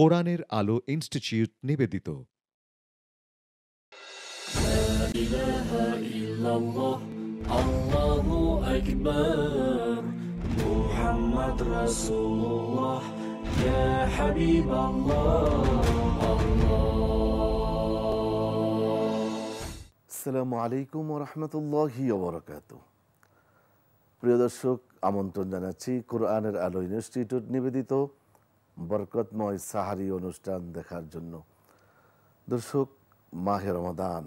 কোরআনের আলো ইনস্টিটিউট নিবেদিত আসসালামু আলাইকুম রহমতুল্লাহ বরকাত প্রিয় দর্শক আমন্ত্রণ জানাচ্ছি কোরআনের আলো ইনস্টিটিউট নিবেদিত বরকতময় সাহারি অনুষ্ঠান দেখার জন্য দর্শক মাহে রমাদান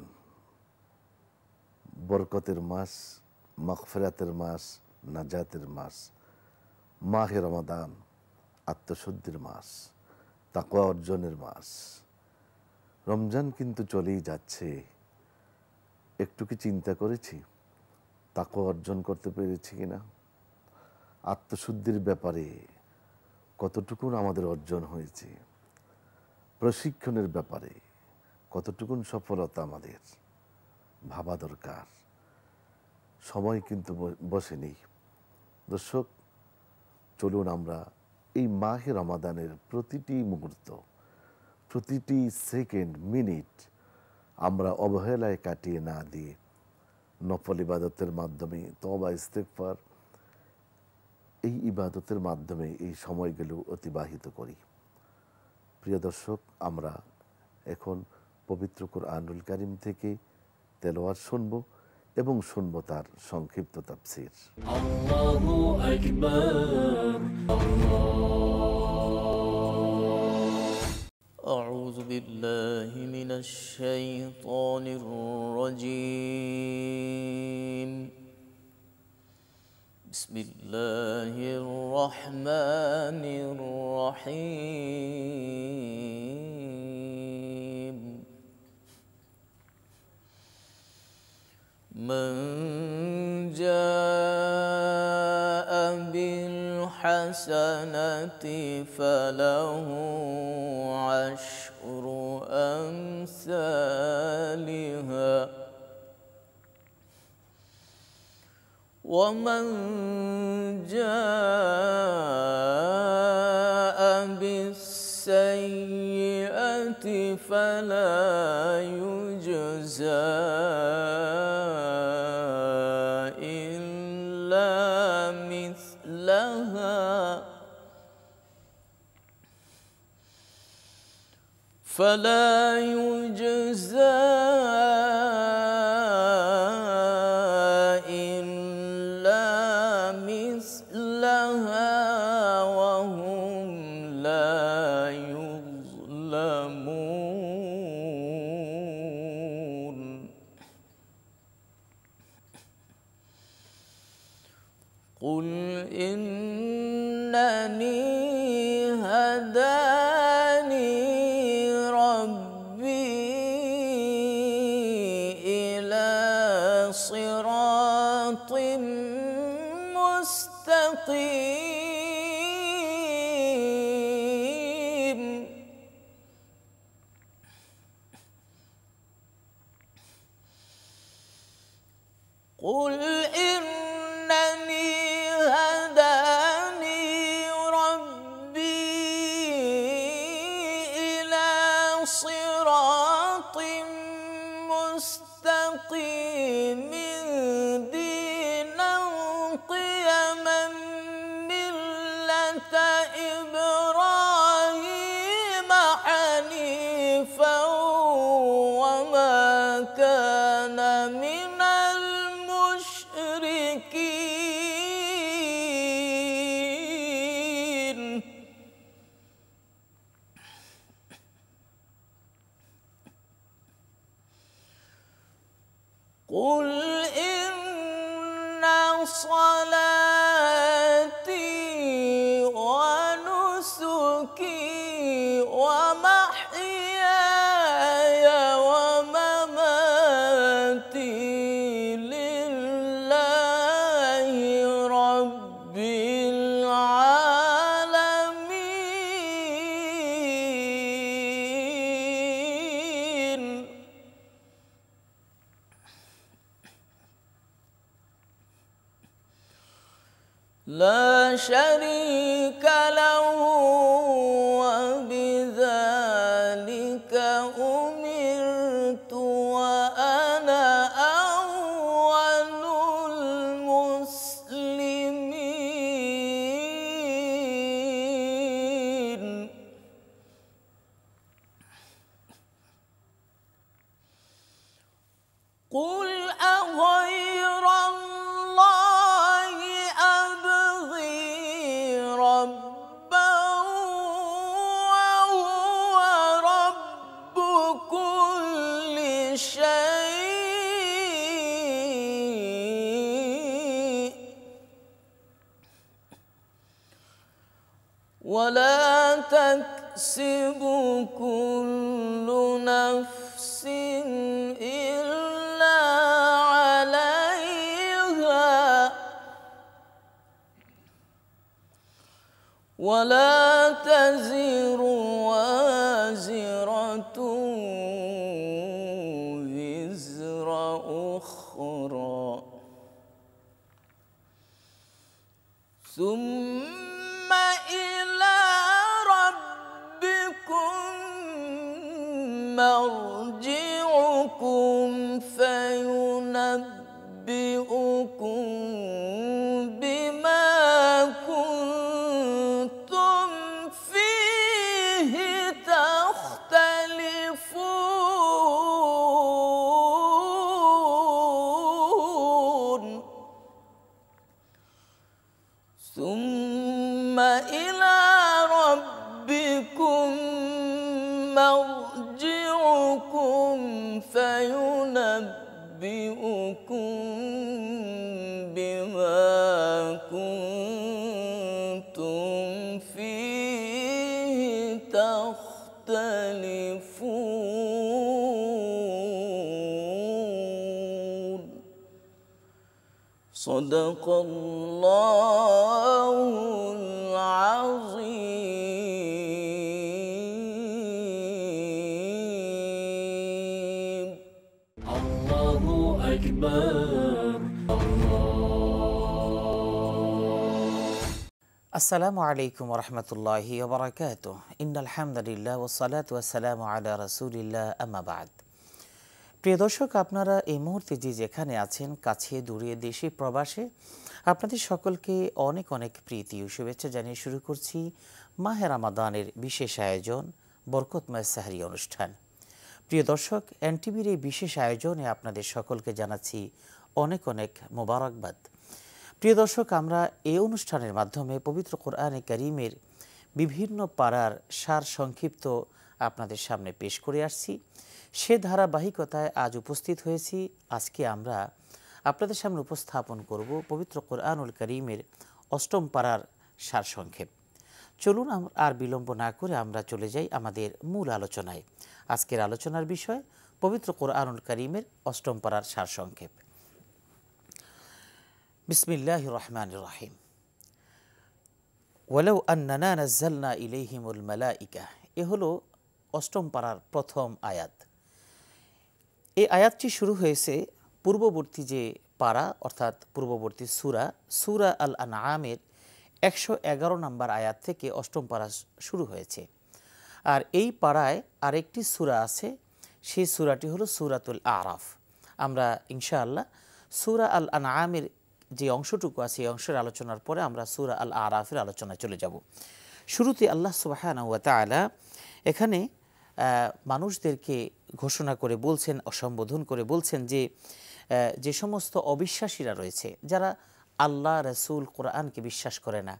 বরকতের মাস মখফেরাতের মাস নাজাতের মাস মাহে রমাদান আত্মশুদ্ধির মাস তাকুয়া অর্জনের মাস রমজান কিন্তু চলেই যাচ্ছে একটু কি চিন্তা করেছি তাকুয়া অর্জন করতে পেরেছি কিনা আত্মশুদ্ধির ব্যাপারে কতটুকুন আমাদের অর্জন হয়েছে প্রশিক্ষণের ব্যাপারে কতটুকুন সফলতা আমাদের ভাবা দরকার সময় কিন্তু বসেনি দর্শক চলুন আমরা এই মাহে রমাদানের প্রতিটি মুহূর্ত প্রতিটি সেকেন্ড মিনিট আমরা অবহেলায় কাটিয়ে না দিয়ে নফল ইবাদতের মাধ্যমে তবা ইস্তেকফার এই ইবাদতের মাধ্যমে এই সময়গুলো অতিবাহিত করি প্রিয় দর্শক আমরা এখন পবিত্র কোরআনুল কারিম থেকে তেলোয়ার শুনব এবং শুনব তার সংক্ষিপ্ত তাফসির أعوذ بالله من الشيطان الرجيم بسم الله الرحمن الرحيم من جاء بالحسنة فله عشر أمثالها ومن جاء بالسيئة فلا يجزى إلا مثلها فلا يجزى قل إن صلاتي إلا عليها ولا تزر وازرة وزر أخرى ثم صدق الله العظيم الله أكبر الله السلام عليكم ورحمة الله وبركاته إن الحمد لله والصلاة والسلام على رسول الله أما بعد প্রিয় দর্শক আপনারা এই মুহূর্তে যে যেখানে আছেন কাছে দূরে দেশে প্রবাসে আপনাদের সকলকে অনেক অনেক প্রীতি ও শুভেচ্ছা জানিয়ে শুরু করছি মাহের আমাদানের বিশেষ আয়োজন বরকতময় সাহারি অনুষ্ঠান প্রিয় দর্শক এনটিভির এই বিশেষ আয়োজনে আপনাদের সকলকে জানাচ্ছি অনেক অনেক মোবারকবাদ প্রিয় দর্শক আমরা এই অনুষ্ঠানের মাধ্যমে পবিত্র কোরআনে করিমের বিভিন্ন পাড়ার সার সংক্ষিপ্ত আপনাদের সামনে পেশ করে আসছি সে ধারাবাহিকতায় আজ উপস্থিত হয়েছি আজকে আমরা আপনাদের সামনে উপস্থাপন করব পবিত্র কোরআনুল করিমের অষ্টম পাড়ার সারসংক্ষেপ চলুন আর বিলম্ব না করে আমরা চলে যাই আমাদের মূল আলোচনায় আজকের আলোচনার বিষয় পবিত্র কোরআনুল করিমের অষ্টম পাড়ার সারসংক্ষেপ বিসমিল্লাহ রহমান রাহিম ওয়ালাউ আন্নানা নাজ্জালনা ইলাইহিমুল মালাইকা এ হলো অষ্টম পাড়ার প্রথম আয়াত এই আয়াতটি শুরু হয়েছে পূর্ববর্তী যে পাড়া অর্থাৎ পূর্ববর্তী সুরা সুরা আল আনআমের একশো এগারো নম্বর আয়াত থেকে অষ্টম পাড়া শুরু হয়েছে আর এই পাড়ায় আরেকটি সুরা আছে সেই সুরাটি হলো সুরাতুল আরাফ আমরা ইনশাআল্লাহ সুরা আল আনামের যে অংশটুকু আছে এই অংশের আলোচনার পরে আমরা সুরা আল আরাফের আলোচনায় চলে যাব শুরুতে আল্লাহ সুবাহ এখানে মানুষদেরকে ঘোষণা করে বলছেন অসম্বোধন করে বলছেন যে যে সমস্ত অবিশ্বাসীরা রয়েছে যারা আল্লাহ রসুল কোরআনকে বিশ্বাস করে না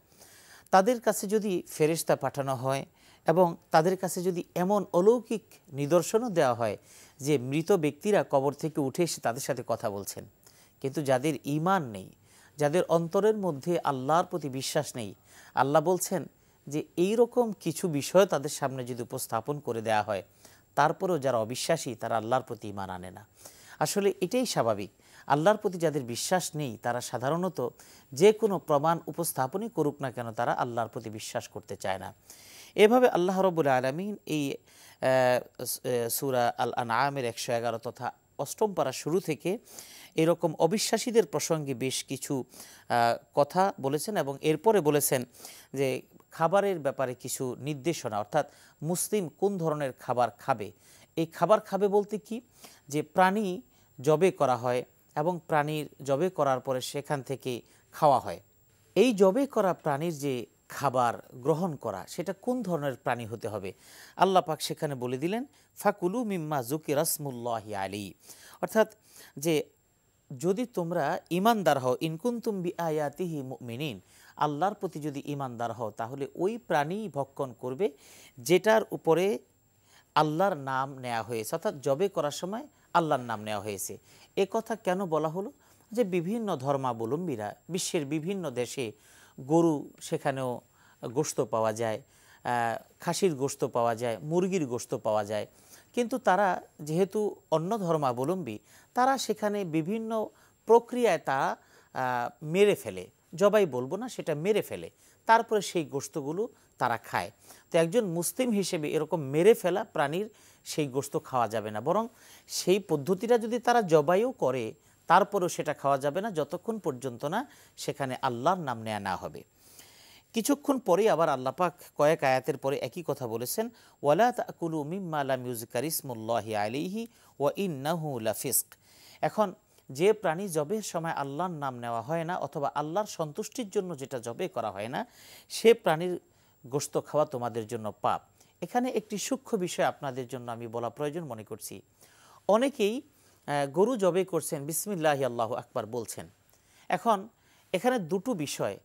তাদের কাছে যদি ফেরিস্তা পাঠানো হয় এবং তাদের কাছে যদি এমন অলৌকিক নিদর্শনও দেওয়া হয় যে মৃত ব্যক্তিরা কবর থেকে উঠে এসে তাদের সাথে কথা বলছেন কিন্তু যাদের ইমান নেই যাদের অন্তরের মধ্যে আল্লাহর প্রতি বিশ্বাস নেই আল্লাহ বলছেন যে এই রকম কিছু বিষয় তাদের সামনে যদি উপস্থাপন করে দেয়া হয় তারপরেও যারা অবিশ্বাসী তারা আল্লাহর প্রতি ইমান আনে না আসলে এটাই স্বাভাবিক আল্লাহর প্রতি যাদের বিশ্বাস নেই তারা সাধারণত যে কোনো প্রমাণ উপস্থাপনই করুক না কেন তারা আল্লাহর প্রতি বিশ্বাস করতে চায় না এভাবে আল্লাহ রবুল আলমিন এই সুরা আল আনআমের একশো এগারো তথা অষ্টম পাড়া শুরু থেকে এরকম অবিশ্বাসীদের প্রসঙ্গে বেশ কিছু কথা বলেছেন এবং এরপরে বলেছেন যে খাবারের ব্যাপারে কিছু নির্দেশনা অর্থাৎ মুসলিম কোন ধরনের খাবার খাবে এই খাবার খাবে বলতে কি যে প্রাণী জবে করা হয় এবং প্রাণীর জবে করার পরে সেখান থেকে খাওয়া হয় এই জবে করা প্রাণীর যে খাবার গ্রহণ করা সেটা কোন ধরনের প্রাণী হতে হবে আল্লাহ পাক সেখানে বলে দিলেন ফাকুলু মিম্মা জুকি রাসমুল্লাহি আলী অর্থাৎ যে যদি তোমরা ইমানদার হও ইনকুন্তুম বি আয়াতিহি মিনিন আল্লাহর প্রতি যদি ইমানদার হও তাহলে ওই প্রাণী ভক্ষণ করবে যেটার উপরে আল্লাহর নাম নেওয়া হয়েছে অর্থাৎ জবে করার সময় আল্লাহর নাম নেওয়া হয়েছে এ কথা কেন বলা হলো যে বিভিন্ন ধর্মাবলম্বীরা বিশ্বের বিভিন্ন দেশে গরু সেখানেও গোস্ত পাওয়া যায় খাসির গোস্ত পাওয়া যায় মুরগির গোস্ত পাওয়া যায় কিন্তু তারা যেহেতু অন্য ধর্মাবলম্বী তারা সেখানে বিভিন্ন প্রক্রিয়ায় তারা মেরে ফেলে জবাই বলবো না সেটা মেরে ফেলে তারপরে সেই গোস্তগুলো তারা খায় তো একজন মুসলিম হিসেবে এরকম মেরে ফেলা প্রাণীর সেই গোস্ত খাওয়া যাবে না বরং সেই পদ্ধতিটা যদি তারা জবাইও করে তারপরেও সেটা খাওয়া যাবে না যতক্ষণ পর্যন্ত না সেখানে আল্লাহর নাম নেয়া না হবে কিছুক্ষণ পরেই আবার আল্লাপাক কয়েক আয়াতের পরে একই কথা বলেছেন ওয়ালা তাকুলু মিম্মা লাম আলিহি ওয়া ইন্নাহু লাফিস্ক এখন যে প্রাণী জবের সময় আল্লাহর নাম নেওয়া হয় না অথবা আল্লাহর সন্তুষ্টির জন্য যেটা জবে করা হয় না সে প্রাণীর গোস্ত খাওয়া তোমাদের জন্য পাপ এখানে একটি সূক্ষ্ম বিষয় আপনাদের জন্য আমি বলা প্রয়োজন মনে করছি অনেকেই গরু জবে করছেন বিসমিল্লাহ আল্লাহ আকবার বলছেন এখন এখানে দুটো বিষয়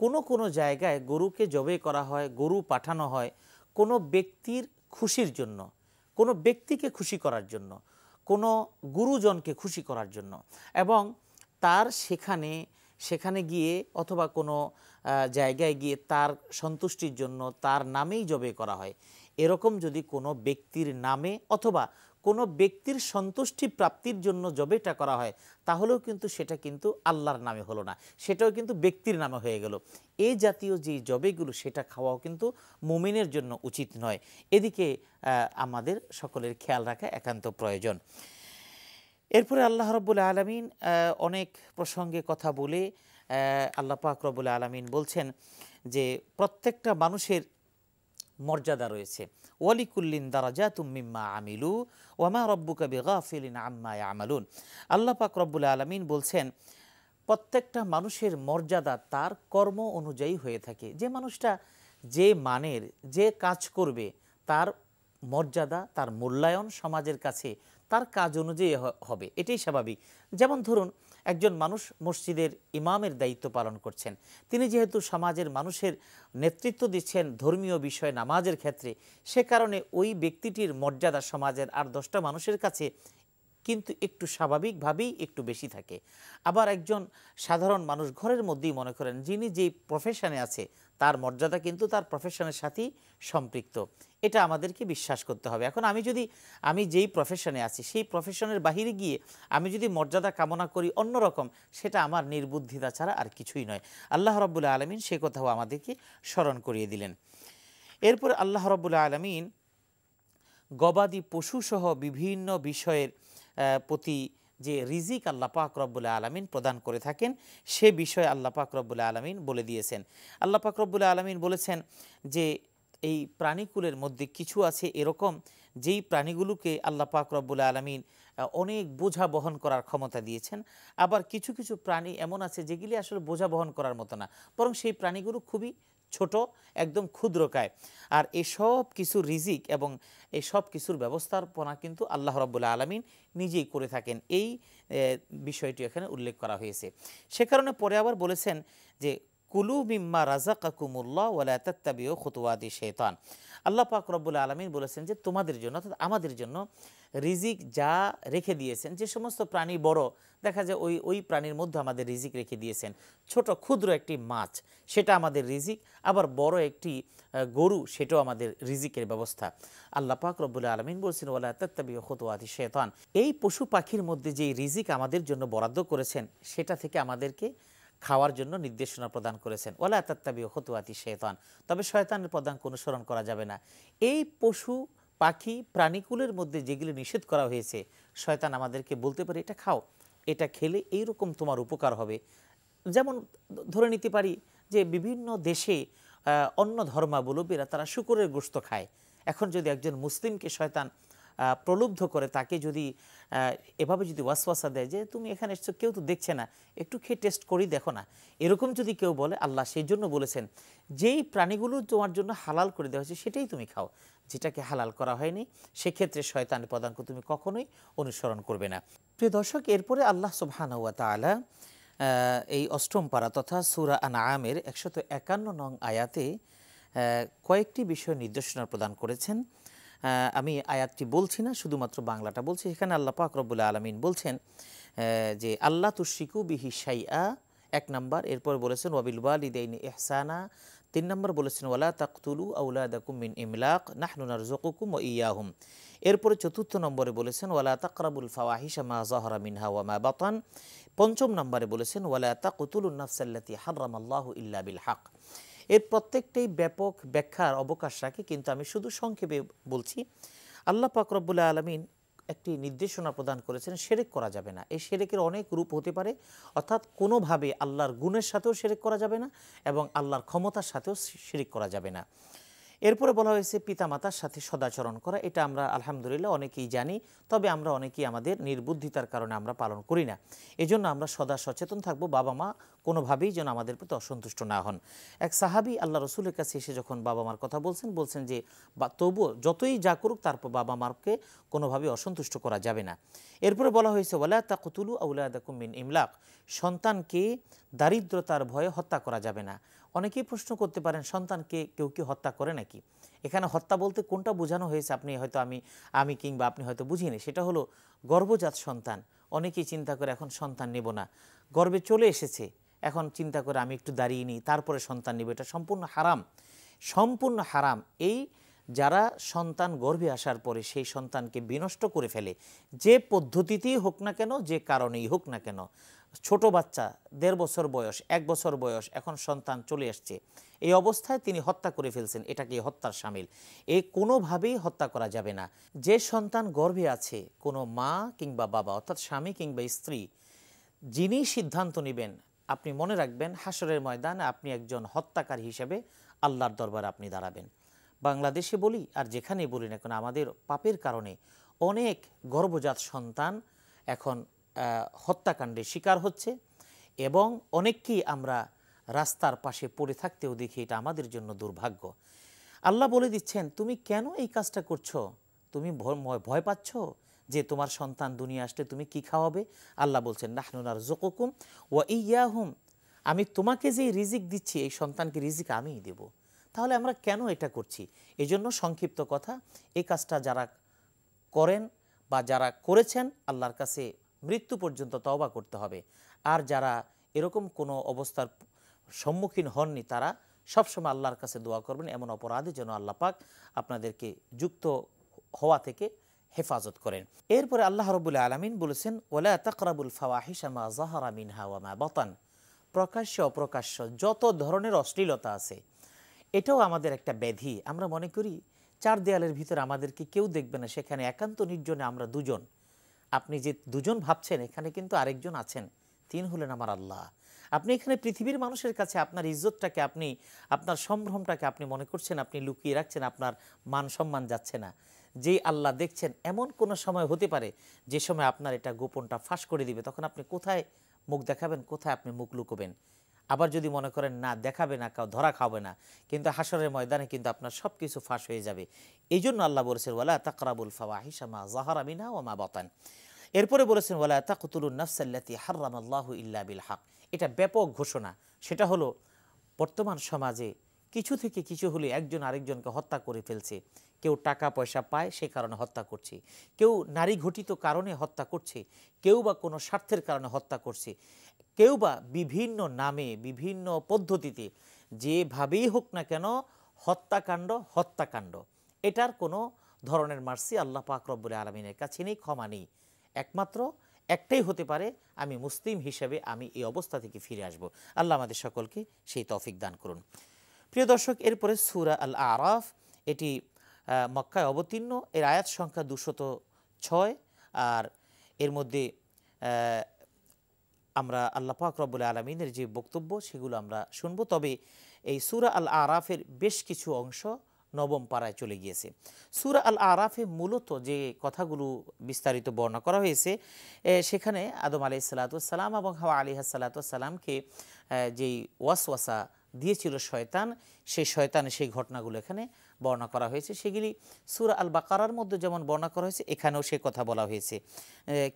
কোনো কোনো জায়গায় গরুকে জবে করা হয় গরু পাঠানো হয় কোনো ব্যক্তির খুশির জন্য কোনো ব্যক্তিকে খুশি করার জন্য কোনো গুরুজনকে খুশি করার জন্য এবং তার সেখানে সেখানে গিয়ে অথবা কোনো জায়গায় গিয়ে তার সন্তুষ্টির জন্য তার নামেই জবে করা হয় এরকম যদি কোনো ব্যক্তির নামে অথবা কোনো ব্যক্তির সন্তুষ্টি প্রাপ্তির জন্য যবে এটা করা হয় তাহলেও কিন্তু সেটা কিন্তু আল্লাহর নামে হলো না সেটাও কিন্তু ব্যক্তির নামে হয়ে গেল এ জাতীয় যে জবেগুলো সেটা খাওয়াও কিন্তু মুমিনের জন্য উচিত নয় এদিকে আমাদের সকলের খেয়াল রাখা একান্ত প্রয়োজন এরপরে আল্লাহ রব্বুল আলমিন অনেক প্রসঙ্গে কথা বলে আল্লাহ পাক রবুল আলমিন বলছেন যে প্রত্যেকটা মানুষের মর্যাদা রয়েছে ওয়ালিকুল্লিন দারাজা তুম্মিম্মা আমিলু ওয়ামা রব্বুকা বেগাফিলিন আম্মা আমালুন আল্লাহ পাক রব্বুল আলমিন বলছেন প্রত্যেকটা মানুষের মর্যাদা তার কর্ম অনুযায়ী হয়ে থাকে যে মানুষটা যে মানের যে কাজ করবে তার মর্যাদা তার মূল্যায়ন সমাজের কাছে তার কাজ অনুযায়ী হবে এটাই স্বাভাবিক যেমন ধরুন একজন মানুষ মসজিদের ইমামের দায়িত্ব পালন করছেন তিনি যেহেতু সমাজের মানুষের নেতৃত্ব দিচ্ছেন ধর্মীয় বিষয় নামাজের ক্ষেত্রে সে কারণে ওই ব্যক্তিটির মর্যাদা সমাজের আর দশটা মানুষের কাছে কিন্তু একটু স্বাভাবিকভাবেই একটু বেশি থাকে আবার একজন সাধারণ মানুষ ঘরের মধ্যেই মনে করেন যিনি যেই প্রফেশনে আছে তার মর্যাদা কিন্তু তার প্রফেশনের সাথেই সম্পৃক্ত এটা আমাদেরকে বিশ্বাস করতে হবে এখন আমি যদি আমি যেই প্রফেশনে আছি সেই প্রফেশনের বাহিরে গিয়ে আমি যদি মর্যাদা কামনা করি অন্যরকম সেটা আমার নির্বুদ্ধিতা ছাড়া আর কিছুই নয় আল্লাহ রব্বুল্লা আলমিন সে কথাও আমাদেরকে স্মরণ করিয়ে দিলেন এরপর আল্লাহ রব্বুল্লা আলমিন গবাদি পশুসহ বিভিন্ন বিষয়ের প্রতি যে রিজিক আল্লাহ পাক রব্বুল্লা আলমিন প্রদান করে থাকেন সে বিষয়ে আল্লাহ পাক রব্বুল্লা আলমিন বলে দিয়েছেন আল্লাহ পাক রব্বুল্লা আলমিন বলেছেন যে এই প্রাণীকুলের মধ্যে কিছু আছে এরকম যেই প্রাণীগুলোকে আল্লাহ পাক রব্বুল আলমিন অনেক বোঝা বহন করার ক্ষমতা দিয়েছেন আবার কিছু কিছু প্রাণী এমন আছে যেগুলি আসলে বোঝা বহন করার মতো না বরং সেই প্রাণীগুলো খুবই ছোট একদম ক্ষুদ্রকায় আর এসব সব কিছু রিজিক এবং এই কিছুর ব্যবস্থাপনা কিন্তু আল্লাহ রব্বুল্লা আলমিন নিজেই করে থাকেন এই বিষয়টি এখানে উল্লেখ করা হয়েছে সে কারণে পরে আবার বলেছেন যে কুলু মিম্মা রাজা কাকুমুল্লাহ ওয়ালাতাবিও খুতুয়াদি শেতান আল্লাহ পাক রব্বুল আলমিন বলেছেন যে তোমাদের জন্য অর্থাৎ আমাদের জন্য রিজিক যা রেখে দিয়েছেন যে সমস্ত প্রাণী বড় দেখা যায় ওই ওই প্রাণীর মধ্যে আমাদের রিজিক রেখে দিয়েছেন ছোট ক্ষুদ্র একটি মাছ সেটা আমাদের রিজিক আবার বড় একটি গরু সেটাও আমাদের রিজিকের ব্যবস্থা আল্লাহ পাক রব্বুল আলমিন বলছেন ওলা তত্তাবি শেতান এই পশু পাখির মধ্যে যে রিজিক আমাদের জন্য বরাদ্দ করেছেন সেটা থেকে আমাদেরকে খাওয়ার জন্য নির্দেশনা প্রদান করেছেন ওলা তাত্তাবি হতুয়াতি শেতান তবে শয়তানের পদাঙ্ক অনুসরণ করা যাবে না এই পশু পাখি প্রাণীকুলের মধ্যে যেগুলি নিষেধ করা হয়েছে শয়তান আমাদেরকে বলতে পারে এটা খাও এটা খেলে এই রকম তোমার উপকার হবে যেমন ধরে নিতে পারি যে বিভিন্ন দেশে অন্য ধর্মাবলম্বীরা তারা শুকুরের গোস্ত খায় এখন যদি একজন মুসলিমকে শয়তান প্রলুব্ধ করে তাকে যদি এভাবে যদি ওয়াসওয়াসা দেয় যে তুমি এখানে এসছো কেউ তো দেখছে না একটু খেয়ে টেস্ট করি দেখো না এরকম যদি কেউ বলে আল্লাহ সেই জন্য বলেছেন যেই প্রাণীগুলো তোমার জন্য হালাল করে দেওয়া হয়েছে সেটাই তুমি খাও যেটাকে হালাল করা হয়নি সেক্ষেত্রে শয়তান পদাঙ্ক তুমি কখনোই অনুসরণ করবে না প্রিয় দর্শক এরপরে আল্লাহ সুবহানাহুয়া তালা এই অষ্টম পারা তথা সুরা আন আমের একশত একান্ন নং আয়াতে কয়েকটি বিষয় নির্দেশনা প্রদান করেছেন আমি আয়াতটি বলছি না শুধুমাত্র বাংলাটা বলছি এখানে আল্লাহ পাক রব্বুল আলমিন বলছেন যে আল্লাহ তুশিকু বিহি সাইয়া এক নম্বর এরপর বলেছেন ওয়াবিল ওয়ালিদাইন এহসানা তিন নম্বর বলেছেন ওয়ালা তাকতুলু আউলা মিন ইমলাক নাহনুনার জকুকুম ও ইয়াহুম এরপরে চতুর্থ নম্বরে বলেছেন ওয়ালা তাকরাবুল ফাওয়াহিসা মা জহরা মিন হাওয়া মা বাতান পঞ্চম নম্বরে বলেছেন ওয়ালা তাকতুলুন নাফসাল্লাতি হারাম আল্লাহ ইল্লা বিল হক এর প্রত্যেকটাই ব্যাপক ব্যাখ্যার অবকাশ রাখে কিন্তু আমি শুধু সংক্ষেপে বলছি আল্লাহ পাকরবুল্লা আলমিন একটি নির্দেশনা প্রদান করেছেন সেরেক করা যাবে না এই সেরেকের অনেক রূপ হতে পারে অর্থাৎ কোনোভাবে আল্লাহর গুণের সাথেও সেরেক করা যাবে না এবং আল্লাহর ক্ষমতার সাথেও সেরেক করা যাবে না এরপরে বলা হয়েছে পিতামাতার সাথে সদাচরণ করা এটা আমরা আলহামদুলিল্লাহ অনেকেই জানি তবে আমরা অনেকেই আমাদের নির্বুদ্ধিতার কারণে আমরা পালন করি না এজন্য আমরা সদা সচেতন থাকবো বাবা মা কোনোভাবেই যেন আমাদের প্রতি অসন্তুষ্ট না হন এক সাহাবি আল্লাহ রসুলের কাছে এসে যখন বাবা মার কথা বলছেন বলছেন যে বা তবুও যতই যা করুক তারপর বাবা মাকে কোনোভাবে অসন্তুষ্ট করা যাবে না এরপরে বলা হয়েছে ওলা তা কতুলু মিন ইমলাক সন্তানকে দারিদ্রতার ভয়ে হত্যা করা যাবে না অনেকেই প্রশ্ন করতে পারেন সন্তানকে কেউ কি হত্যা করে নাকি এখানে হত্যা বলতে কোনটা বোঝানো হয়েছে আপনি হয়তো আমি আমি কিংবা আপনি হয়তো বুঝিনি সেটা হলো গর্ভজাত সন্তান অনেকেই চিন্তা করে এখন সন্তান নেব না গর্বে চলে এসেছে এখন চিন্তা করে আমি একটু দাঁড়িয়ে নিই তারপরে সন্তান নেব এটা সম্পূর্ণ হারাম সম্পূর্ণ হারাম এই যারা সন্তান গর্ভে আসার পরে সেই সন্তানকে বিনষ্ট করে ফেলে যে পদ্ধতিতেই হোক না কেন যে কারণেই হোক না কেন ছোট বাচ্চা দেড় বছর বয়স এক বছর বয়স এখন সন্তান চলে আসছে এই অবস্থায় তিনি হত্যা করে ফেলছেন এটাকে হত্যার সামিল এ কোনোভাবেই হত্যা করা যাবে না যে সন্তান গর্ভে আছে কোনো মা কিংবা বাবা অর্থাৎ স্বামী কিংবা স্ত্রী যিনি সিদ্ধান্ত নেবেন আপনি মনে রাখবেন হাসরের ময়দানে আপনি একজন হত্যাকারী হিসেবে আল্লাহর দরবার আপনি দাঁড়াবেন বাংলাদেশে বলি আর যেখানেই বলি না কেন আমাদের পাপের কারণে অনেক গর্ভজাত সন্তান এখন হত্যাকাণ্ডের শিকার হচ্ছে এবং অনেককেই আমরা রাস্তার পাশে পড়ে থাকতেও দেখি এটা আমাদের জন্য দুর্ভাগ্য আল্লাহ বলে দিচ্ছেন তুমি কেন এই কাজটা করছো তুমি ভয় পাচ্ছ যে তোমার সন্তান দুনিয়া আসলে তুমি কি খাওয়াবে আল্লাহ বলছেন নাহনুনার জোকুকুম ওয়া ইয়াহুম আমি তোমাকে যে রিজিক দিচ্ছি এই সন্তানকে রিজিক আমিই দেব তাহলে আমরা কেন এটা করছি এজন্য সংক্ষিপ্ত কথা এই কাজটা যারা করেন বা যারা করেছেন আল্লাহর কাছে মৃত্যু পর্যন্ত তওবা করতে হবে আর যারা এরকম কোনো অবস্থার সম্মুখীন হননি তারা সবসময় আল্লাহর কাছে দোয়া করবেন এমন অপরাধে যেন আল্লাহ পাক আপনাদেরকে যুক্ত হওয়া থেকে হেফাজত করেন এরপরে আল্লাহ রবুল্লা আলমিন বলেছেন ওলা তকরাবুল ফাওয়াহিসামা জাহার আমিন হাওয়ামা বতান প্রকাশ্য অপ্রকাশ্য যত ধরনের অশ্লীলতা আছে এটাও আমাদের একটা ব্যাধি আমরা মনে করি চার দেয়ালের ভিতরে আমাদেরকে কেউ দেখবে না সেখানে একান্ত নির্জনে আমরা দুজন আপনি যে দুজন ভাবছেন এখানে কিন্তু আরেকজন আছেন তিন হলেন আমার আল্লাহ আপনি এখানে পৃথিবীর মানুষের কাছে আপনার ইজ্জতটাকে আপনি আপনার সম্ভ্রমটাকে আপনি মনে করছেন আপনি লুকিয়ে রাখছেন আপনার মান সম্মান যাচ্ছে না যেই আল্লাহ দেখছেন এমন কোনো সময় হতে পারে যে সময় আপনার এটা গোপনটা ফাঁস করে দিবে তখন আপনি কোথায় মুখ দেখাবেন কোথায় আপনি মুখ লুকোবেন আবার যদি মনে করেন না দেখাবে না কাউ ধরা খাবে না কিন্তু হাসরের ময়দানে কিন্তু আপনার সব কিছু ফাঁস হয়ে যাবে এই জন্য আল্লাহ বলেছেন ওয়ালা তাকরাবুল ফাওয়া মা জাহারা মিনা ও মা বতান এরপরে বলেছেন ওয়ালা তাকুতুলুন নফসাল্লাতি হার্রাম আল্লাহ ইল্লা বিল হাক এটা ব্যাপক ঘোষণা সেটা হলো বর্তমান সমাজে কিছু থেকে কিছু হলে একজন আরেকজনকে হত্যা করে ফেলছে কেউ টাকা পয়সা পায় সে কারণে হত্যা করছে কেউ নারী ঘটিত কারণে হত্যা করছে কেউ বা কোনো স্বার্থের কারণে হত্যা করছে কেউ বা বিভিন্ন নামে বিভিন্ন পদ্ধতিতে যেভাবেই হোক না কেন হত্যাকাণ্ড হত্যাকাণ্ড এটার কোনো ধরনের মার্সি আল্লাহ পাকরব্বুল আলমিনের কাছে নেই ক্ষমা নেই একমাত্র একটাই হতে পারে আমি মুসলিম হিসেবে আমি এই অবস্থা থেকে ফিরে আসব আল্লাহ আমাদের সকলকে সেই তফিক দান করুন প্রিয় দর্শক এরপরে সুরা আল আরাফ এটি মক্কায় অবতীর্ণ এর আয়াত সংখ্যা দুশত ছয় আর এর মধ্যে আমরা আল্লাহ পাক রব্বুল আলমিনের যে বক্তব্য সেগুলো আমরা শুনব তবে এই সুরা আল আরাফের বেশ কিছু অংশ নবম পাড়ায় চলে গিয়েছে সুরা আল আরাফে মূলত যে কথাগুলো বিস্তারিত বর্ণনা করা হয়েছে সেখানে আদম আলি সাল্লাতাম এবং হাওয়া আলী সালাতামকে যেই ওয়াসওয়াসা দিয়েছিল শয়তান সেই শয়তান সেই ঘটনাগুলো এখানে বর্ণনা করা হয়েছে সেগুলি সুরা আল বাকারার মধ্যে যেমন বর্ণনা করা হয়েছে এখানেও সে কথা বলা হয়েছে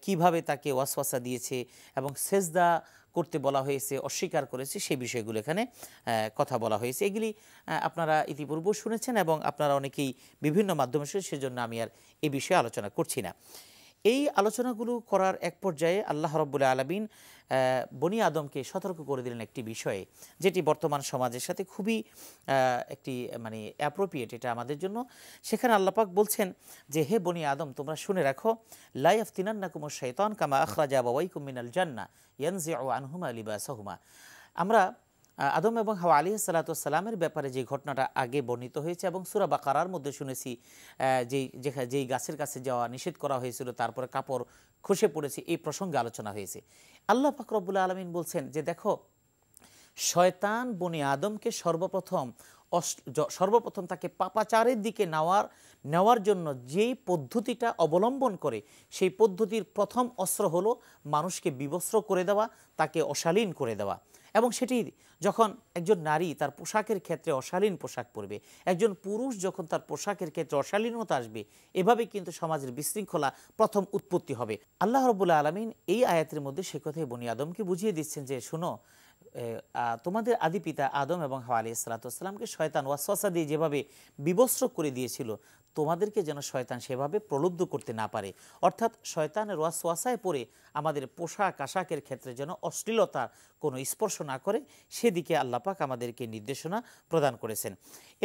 কিভাবে তাকে ওয়াসওয়াসা দিয়েছে এবং সেজদা করতে বলা হয়েছে অস্বীকার করেছে সেই বিষয়গুলো এখানে কথা বলা হয়েছে এগুলি আপনারা ইতিপূর্বে শুনেছেন এবং আপনারা অনেকেই বিভিন্ন মাধ্যমে শুনে সেজন্য আমি আর এ বিষয়ে আলোচনা করছি না এই আলোচনাগুলো করার এক পর্যায়ে আল্লাহ রব্বুল আলমিন বনি আদমকে সতর্ক করে দিলেন একটি বিষয়ে যেটি বর্তমান সমাজের সাথে খুবই একটি মানে অ্যাপ্রোপ্রিয়েট এটা আমাদের জন্য সেখানে আল্লাপাক বলছেন যে হে বনি আদম তোমরা শুনে রাখো লাই তিনান্না কুমুর শৈতন কামা আখরাজা বাবাই কুমিনাল জান্না ও আনহুমা লিবাসাহুমা আমরা আদম এবং হাওয়া আলী সালাতামের ব্যাপারে যে ঘটনাটা আগে বর্ণিত হয়েছে এবং সুরা বাকারার মধ্যে শুনেছি যেই যেই গাছের কাছে যাওয়া নিষেধ করা হয়েছিল তারপরে কাপড় খসে পড়েছে এই প্রসঙ্গে আলোচনা হয়েছে আল্লাহ ফাকরবুল্লা আলমিন বলছেন যে দেখো শয়তান বনি আদমকে সর্বপ্রথম সর্বপ্রথম তাকে পাপাচারের দিকে নেওয়ার নেওয়ার জন্য যেই পদ্ধতিটা অবলম্বন করে সেই পদ্ধতির প্রথম অস্ত্র হলো মানুষকে বিবস্ত্র করে দেওয়া তাকে অশালীন করে দেওয়া এবং সেটি যখন একজন নারী তার পোশাকের ক্ষেত্রে অশালীন পোশাক পরবে একজন পুরুষ যখন তার পোশাকের ক্ষেত্রে অশালীনতা আসবে এভাবে কিন্তু সমাজের বিশৃঙ্খলা প্রথম উৎপত্তি হবে আল্লাহ রবুল্লা আলমিন এই আয়াতের মধ্যে সে কথাই বনি আদমকে বুঝিয়ে দিচ্ছেন যে শোনো তোমাদের আদি পিতা আদম এবং হাওয়া আলী ইসলাতামকে শয়তান ওয়াসওয়াসা দিয়ে যেভাবে বিবস্ত্র করে দিয়েছিল তোমাদেরকে যেন শয়তান সেভাবে প্রলুব্ধ করতে না পারে অর্থাৎ শয়তানের ওয়াসওয়াসায় পড়ে আমাদের পোশাক আশাকের ক্ষেত্রে যেন অশ্লীলতার কোনো স্পর্শ না করে সেদিকে আল্লাপাক আমাদেরকে নির্দেশনা প্রদান করেছেন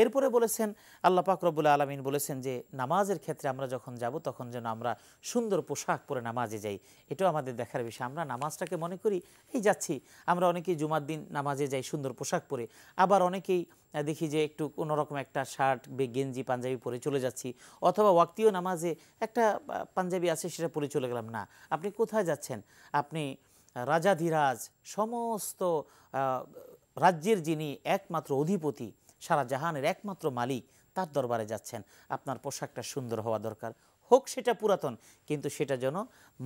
এরপরে বলেছেন আল্লাপাক রবুল্লা আলমিন বলেছেন যে নামাজের ক্ষেত্রে আমরা যখন যাব তখন যেন আমরা সুন্দর পোশাক পরে নামাজে যাই এটাও আমাদের দেখার বিষয় আমরা নামাজটাকে মনে করি এই যাচ্ছি আমরা অনেকেই জুমার দিন নামাজে যাই সুন্দর পোশাক পরে আবার অনেকেই দেখি যে একটু কোনোরকম একটা শার্ট বে গেঞ্জি পাঞ্জাবি পরে চলে যাচ্ছে যাচ্ছি অথবা ওয়াক্তীয় নামাজে একটা পাঞ্জাবি আছে সেটা পরে চলে গেলাম না আপনি কোথায় যাচ্ছেন আপনি রাজাধিরাজ সমস্ত রাজ্যের যিনি একমাত্র অধিপতি সারা জাহানের একমাত্র মালিক তার দরবারে যাচ্ছেন আপনার পোশাকটা সুন্দর হওয়া দরকার হোক সেটা পুরাতন কিন্তু সেটা যেন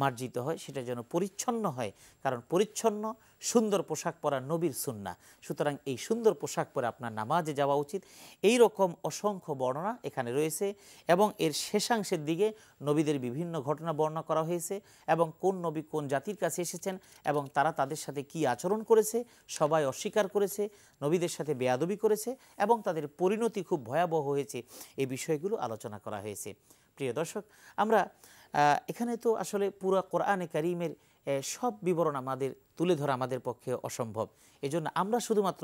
মার্জিত হয় সেটা যেন পরিচ্ছন্ন হয় কারণ পরিচ্ছন্ন সুন্দর পোশাক পরা নবীর সুন্না সুতরাং এই সুন্দর পোশাক পরে আপনার নামাজে যাওয়া উচিত এই রকম অসংখ্য বর্ণনা এখানে রয়েছে এবং এর শেষাংশের দিকে নবীদের বিভিন্ন ঘটনা বর্ণনা করা হয়েছে এবং কোন নবী কোন জাতির কাছে এসেছেন এবং তারা তাদের সাথে কি আচরণ করেছে সবাই অস্বীকার করেছে নবীদের সাথে বেয়াদবি করেছে এবং তাদের পরিণতি খুব ভয়াবহ হয়েছে এই বিষয়গুলো আলোচনা করা হয়েছে প্রিয় দর্শক আমরা এখানে তো আসলে পুরো কোরআনে কারিমের সব বিবরণ আমাদের তুলে ধরা আমাদের পক্ষে অসম্ভব এজন্য আমরা শুধুমাত্র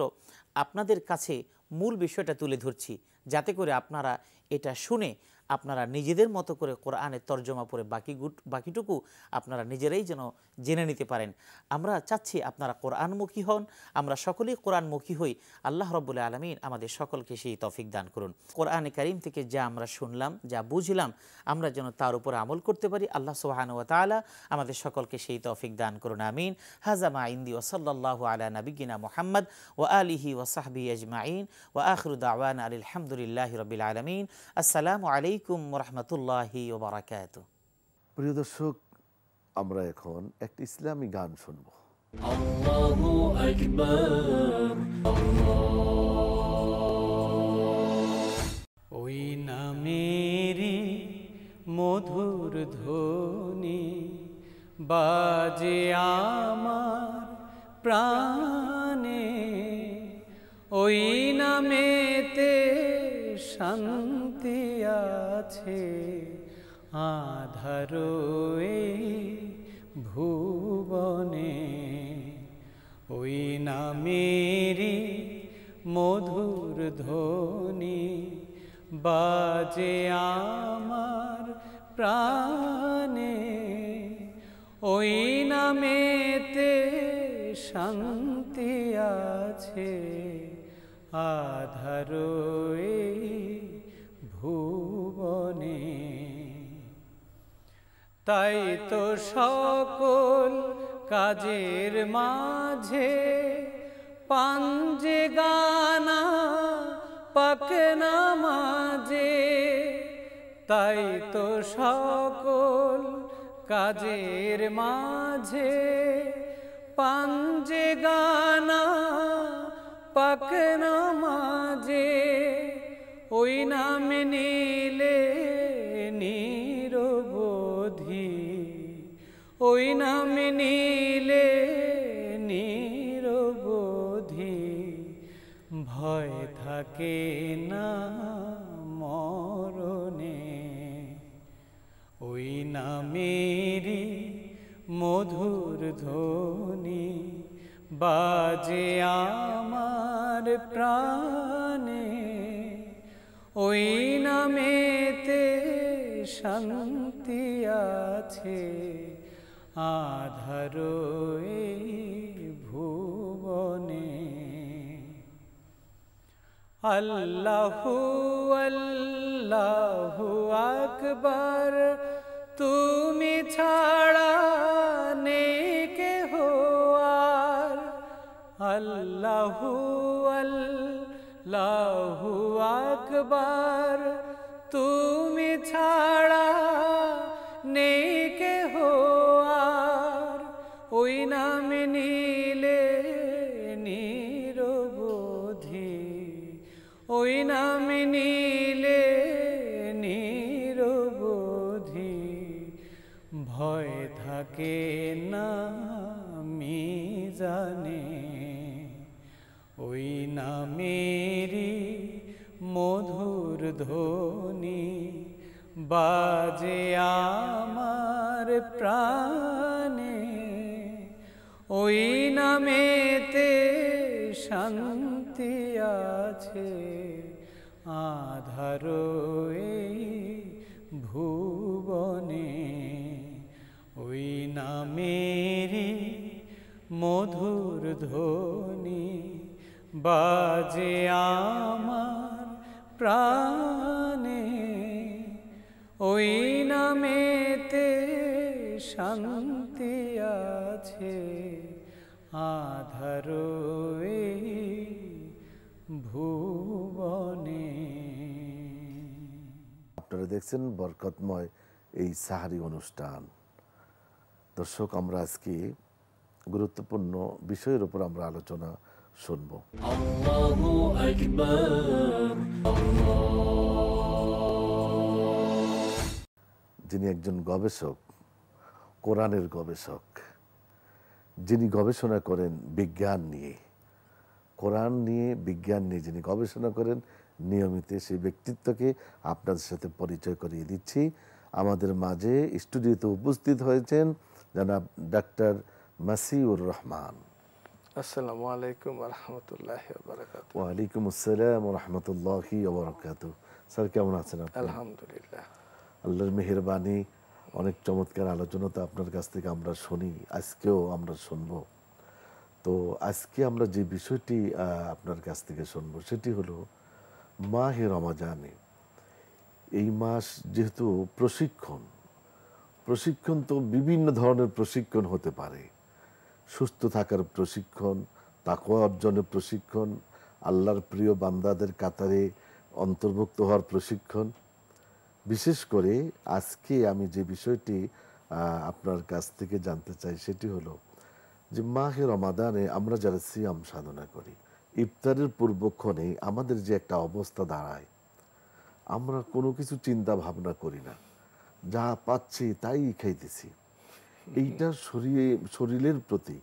আপনাদের কাছে মূল বিষয়টা তুলে ধরছি যাতে করে আপনারা এটা শুনে আপনারা নিজেদের মতো করে কোরআনের তর্জমা পরে বাকি বাকিটুকু আপনারা নিজেরাই যেন জেনে নিতে পারেন আমরা চাচ্ছি আপনারা কোরআনমুখী হন আমরা সকলেই কোরআনমুখী হই আল্লাহ রব্বুল্লা আলমিন আমাদের সকলকে সেই তফিক দান করুন কোরআনে কারিম থেকে যা আমরা শুনলাম যা বুঝলাম আমরা যেন তার উপর আমল করতে পারি আল্লাহ সোহান ও তালা আমাদের সকলকে সেই তফিক দান করুন আমিন হাজামা ইন্দি ওসল্লাহ আলা নবিগিনা মোহাম্মদ ও আলিহি ওসাহাবি আজমাইন ও আখরুদ আওয়ান আলহামদুলিল্লাহ রবিল আলমিন আসসালামু আলাইকুম আলাইকুম রহমতুল্লাহি ওবরাকাত প্রিয় দর্শক আমরা এখন একটি ইসলামী গান শুনব ওই নামেরি মধুর ধ্বনি বাজে আমার প্রাণে ওই নামেতে শান্তি আছে আধার ভুবনে ওই নামেরি মধুর ধ্বনি বাজে আমার প্রাণে ওই নামেতে শান্তি আছে আধারোয়ে ভুবনে তাই তো সকল কাজের মাঝে পাঞ্জে গানা না মাঝে তাই তো সকল কাজের মাঝে পাঞ্জে গানা পাক নামাজে ওই নামে নিলে নিরবধি ওই নামে নিলে নিরবধি ভয় থাকে না মরণে ওই নামেরি মধুর ধ্বনি বাজে আমা প্রাণে ওই নামেতে শান্তি আছে আধার ভুবনে আল্লাহ আল্লাহ আকবর তুমি ছাড়া নেই আল্লাহু আল্লাহু আকবার তুমি ছাড়া নেই কে আর ওই নাম নীলে নিরবধি ওই নাম নীলে নিরবধি ভয় থাকে ওই নামেরি মধুর ধ্বনি বাজে আমার প্রাণে ওই নামেতে শান্তি আছে আধার ভুবনে ওই নামেরি মধুর ধ্বনি বাজে আমার প্রাণে ওই নামেতে শান্তি আছে আধার ভুবনে আপনারা দেখছেন বরকতময় এই সাহারি অনুষ্ঠান দর্শক আমরা আজকে গুরুত্বপূর্ণ বিষয়ের উপর আমরা আলোচনা শুনব যিনি একজন গবেষক কোরআনের গবেষক যিনি গবেষণা করেন বিজ্ঞান নিয়ে কোরআন নিয়ে বিজ্ঞান নিয়ে যিনি গবেষণা করেন নিয়মিত সেই ব্যক্তিত্বকে আপনাদের সাথে পরিচয় করিয়ে দিচ্ছি আমাদের মাঝে স্টুডিওতে উপস্থিত হয়েছেন জনাব ডাক্তার মাসিউর রহমান আসসালামু আলাইকুম রহমতুল্লাহ ওয়ালাইকুম আসসালাম রহমতুল্লাহি স্যার কেমন আছেন আলহামদুলিল্লাহ আল্লাহর মেহরবানি অনেক চমৎকার আলোচনা তো আপনার কাছ থেকে আমরা শুনি আজকেও আমরা শুনব তো আজকে আমরা যে বিষয়টি আপনার কাছ থেকে শুনব সেটি হলো মাহে রমাজানে এই মাস যেহেতু প্রশিক্ষণ প্রশিক্ষণ তো বিভিন্ন ধরনের প্রশিক্ষণ হতে পারে সুস্থ থাকার প্রশিক্ষণ তাকে অর্জনের প্রশিক্ষণ আল্লাহর প্রিয় বান্দাদের কাতারে অন্তর্ভুক্ত হওয়ার প্রশিক্ষণ বিশেষ করে আজকে আমি যে বিষয়টি আপনার কাছ থেকে জানতে চাই সেটি হলো যে মাহে রমাদানে আমরা যারা সিয়াম সাধনা করি ইফতারের পূর্বক্ষণে আমাদের যে একটা অবস্থা দাঁড়ায় আমরা কোনো কিছু চিন্তা ভাবনা করি না যা পাচ্ছি তাই খাইতেছি এইটা শরীরে শরীরের প্রতি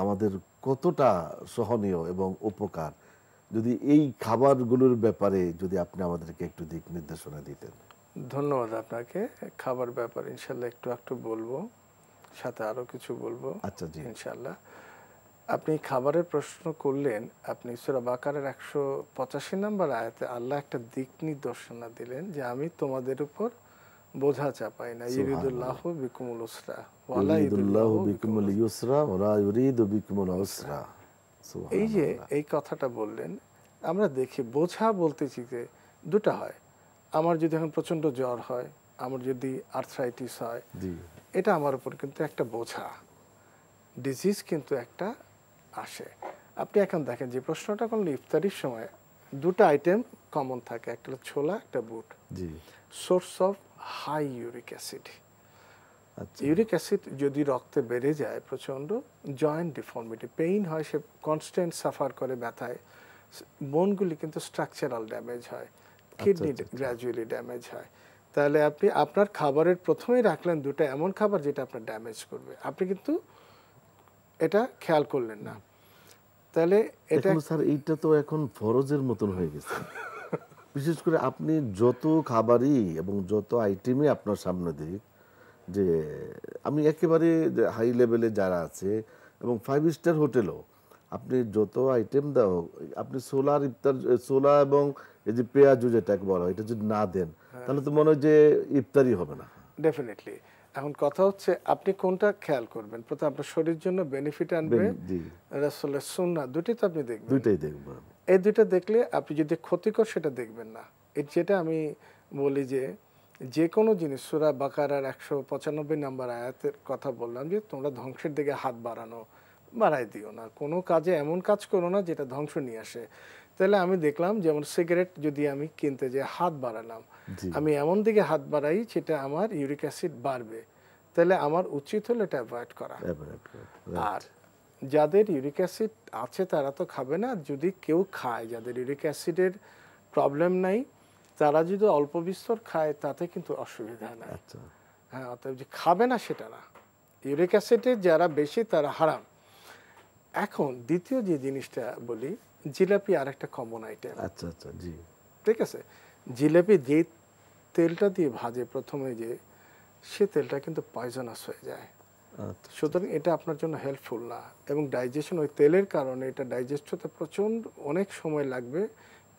আমাদের কতটা সহনীয় এবং উপকার যদি এই খাবারগুলোর ব্যাপারে যদি আপনি আমাদেরকে একটু দিক নির্দেশনা দিতেন ধন্যবাদ আপনাকে খাবার ব্যাপারে ইনশাল্লাহ একটু একটু বলবো সাথে আরও কিছু বলবো আচ্ছা জি ইনশাল্লাহ আপনি খাবারের প্রশ্ন করলেন আপনি সুরা বাকারের একশো পঁচাশি নম্বর আয়াতে আল্লাহ একটা দিক নির্দেশনা দিলেন যে আমি তোমাদের উপর বোঝা চাপায় না ইউরিদুল্লাহু বিকুমুল উসরা ওয়ালা ইউরিদুল্লাহু বিকুমুল ইউসরা ওয়ালা ইউরিদু বিকুমুল উসরা এই যে এই কথাটা বললেন আমরা দেখি বোঝা বলতেছি যে দুটা হয় আমার যদি এখন প্রচন্ড জ্বর হয় আমার যদি আর্থ্রাইটিস হয় এটা আমার উপর কিন্তু একটা বোঝা ডিজিজ কিন্তু একটা আসে আপনি এখন দেখেন যে প্রশ্নটা করলেন ইফতারির সময় দুটা আইটেম কমন থাকে একটা ছোলা একটা বুট source of high uric acid uric acid যদি রক্তে বেড়ে যায় প্রচণ্ড জয়েন্ট ডিফর্মিটি পেইন হয় সে কনস্ট্যান্ট সাফার করে ব্যথায় বোনগুলি কিন্তু স্ট্রাকচারাল ড্যামেজ হয় কিডনি গ্র্যাজুয়ালি ড্যামেজ হয় তাহলে আপনি আপনার খাবারের প্রথমেই রাখলেন দুটো এমন খাবার যেটা আপনার ড্যামেজ করবে আপনি কিন্তু এটা খেয়াল করলেন না তাহলে এটা স্যার এইটা তো এখন ফরজের মতন হয়ে গেছে বিশেষ করে আপনি যত খাবারই এবং যত আইটেমই আপনার সামনে দিক যে আমি একেবারে হাই লেভেলে যারা আছে এবং ফাইভ স্টার হোটেলও আপনি যত আইটেম দাও আপনি সোলার ইফতার সোলা এবং এই যে পেঁয়াজু যেটাকে বলা হয় এটা যদি না দেন হ্যাঁ। তাহলে তো মনে হয় যে ইফতারই হবে না ডেফিনেটলি এখন কথা হচ্ছে আপনি কোনটা খেয়াল করবেন প্রথম আপনার শরীরের জন্য বেনিফিট আনবে রাসূলের সুন্না দুটি তো আপনি দেখবেন দুটাই দেখবেন এই দুইটা দেখলে আপনি যদি ক্ষতিকর সেটা দেখবেন না এর যেটা আমি বলি যে যে কোনো জিনিস সুরা বাকারার একশো পঁচানব্বই নাম্বার আয়াতের কথা বললাম যে তোমরা ধ্বংসের দিকে হাত বাড়ানো বাড়াই দিও না কোনো কাজে এমন কাজ করো না যেটা ধ্বংস নিয়ে আসে তাহলে আমি দেখলাম যেমন সিগারেট যদি আমি কিনতে যে হাত বাড়ালাম আমি এমন দিকে হাত বাড়াই সেটা আমার ইউরিক অ্যাসিড বাড়বে তাহলে আমার উচিত হলো এটা অ্যাভয়েড করা আর যাদের ইউরিক অ্যাসিড আছে তারা তো খাবে না যদি কেউ খায় যাদের ইউরিক অ্যাসিডের প্রবলেম নাই তারা যদি অল্প বিস্তর খায় তাতে কিন্তু অসুবিধা নাই আচ্ছা। হ্যাঁ অতএব যে খাবে না সেটা না ইউরিক অ্যাসিডের যারা বেশি তারা হারাম এখন দ্বিতীয় যে জিনিসটা বলি জিলাপি আরেকটা কমন আইটেম আচ্ছা আচ্ছা জি ঠিক আছে জিলাপি যে তেলটা দিয়ে ভাজে প্রথমে যে সে তেলটা কিন্তু পয়জনাস হয়ে যায় আচ্ছা, সুতরাং এটা আপনার জন্য হেল্পফুল না এবং ডাইজেশন ওই তেলের কারণে এটা ডাইজেস্ট হতে প্রচণ্ড অনেক সময় লাগবে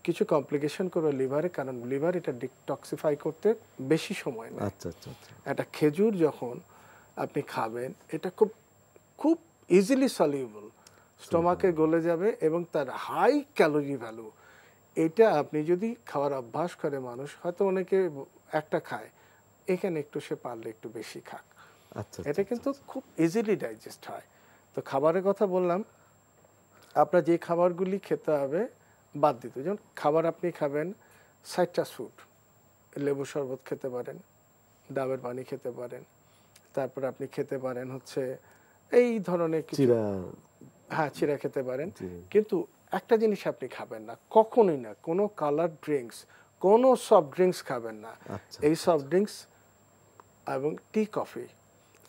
কিছু কমপ্লিকেশন করবে লিভারে কারণ লিভার এটা ডিটক্সিফাই করতে বেশি সময় নেয় আচ্ছা, আচ্ছা আচ্ছা একটা খেজুর যখন আপনি খাবেন এটা খুব খুব ইজিলি সলিউবল স্টোমাকে গলে যাবে এবং তার হাই ক্যালোরি ভ্যালু এটা আপনি যদি খাওয়ার অভ্যাস করে মানুষ হয়তো অনেকে একটা খায় এখানে একটু সে পারলে একটু বেশি খাক আচ্ছা, আচ্ছা, এটা আচ্ছা, কিন্তু খুব ইজিলি ডাইজেস্ট হয় তো খাবারের কথা বললাম আপনার যে খাবারগুলি খেতে হবে বাদ দিতে যেমন খাবার আপনি খাবেন সাইট্রাস ফুড লেবু শরবত খেতে পারেন ডাবের পানি খেতে পারেন তারপর আপনি খেতে পারেন হচ্ছে এই ধরনের চিরা হ্যাঁ চিরা খেতে পারেন কিন্তু একটা জিনিস আপনি খাবেন না কখনোই না কোনো কালার ড্রিঙ্কস কোনো সফট ড্রিঙ্কস খাবেন না এই সফট ড্রিঙ্কস এবং টি কফি